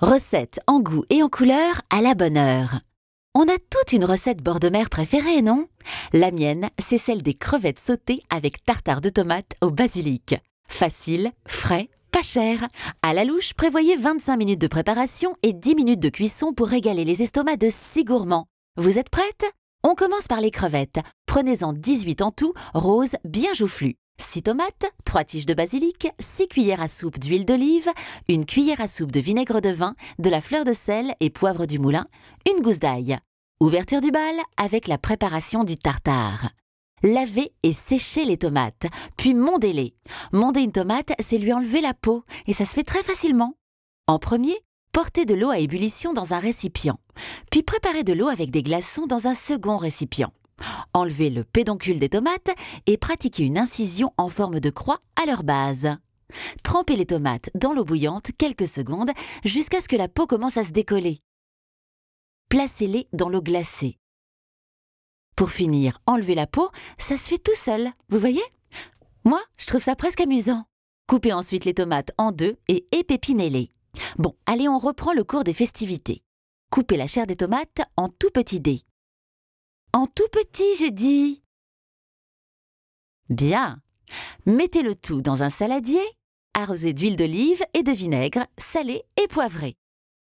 Recette en goût et en couleur à la bonne heure. On a toute une recette bord de mer préférée, non La mienne, c'est celle des crevettes sautées avec tartare de tomate au basilic. Facile, frais, pas cher. À la louche, prévoyez 25 minutes de préparation et 10 minutes de cuisson pour régaler les estomacs de six gourmands. Vous êtes prête On commence par les crevettes. Prenez-en 18 en tout, roses bien joufflues. 6 tomates, 3 tiges de basilic, 6 cuillères à soupe d'huile d'olive, une cuillère à soupe de vinaigre de vin, de la fleur de sel et poivre du moulin, une gousse d'ail. Ouverture du bal avec la préparation du tartare. Lavez et séchez les tomates, puis mondez-les. Monder une tomate, c'est lui enlever la peau, et ça se fait très facilement. En premier, portez de l'eau à ébullition dans un récipient, puis préparez de l'eau avec des glaçons dans un second récipient. Enlevez le pédoncule des tomates et pratiquez une incision en forme de croix à leur base. Trempez les tomates dans l'eau bouillante quelques secondes jusqu'à ce que la peau commence à se décoller. Placez-les dans l'eau glacée. Pour finir, enlevez la peau, ça se fait tout seul, vous voyez Moi, je trouve ça presque amusant. Coupez ensuite les tomates en deux et épépinez-les. Bon, allez, on reprend le cours des festivités. Coupez la chair des tomates en tout petits dés. En tout petit, j'ai dit. Bien. Mettez le tout dans un saladier, arrosez d'huile d'olive et de vinaigre, salé et poivré.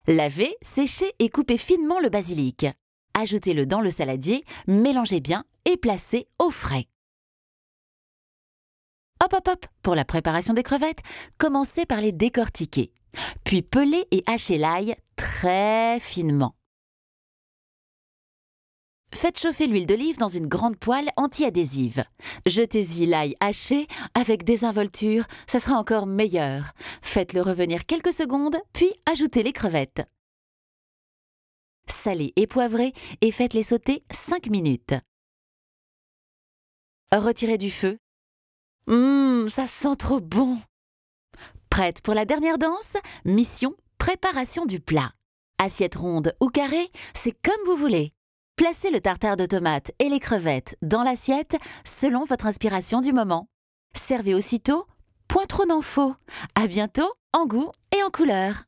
Lavez, séchez et coupez finement le basilic. Ajoutez-le dans le saladier, mélangez bien et placez au frais. Hop hop hop Pour la préparation des crevettes, commencez par les décortiquer. Puis pelez et hachez l'ail très finement. Faites chauffer l'huile d'olive dans une grande poêle anti-adhésive. Jetez-y l'ail haché avec désinvolture, ça sera encore meilleur. Faites-le revenir quelques secondes, puis ajoutez les crevettes. Salez et poivrez et faites-les sauter 5 minutes. Retirez du feu. Mmm, ça sent trop bon Prête pour la dernière danse Mission préparation du plat. Assiette ronde ou carrée, c'est comme vous voulez. Placez le tartare de tomate et les crevettes dans l'assiette selon votre inspiration du moment. Servez aussitôt, point trop n'en A À bientôt en goût et en couleur.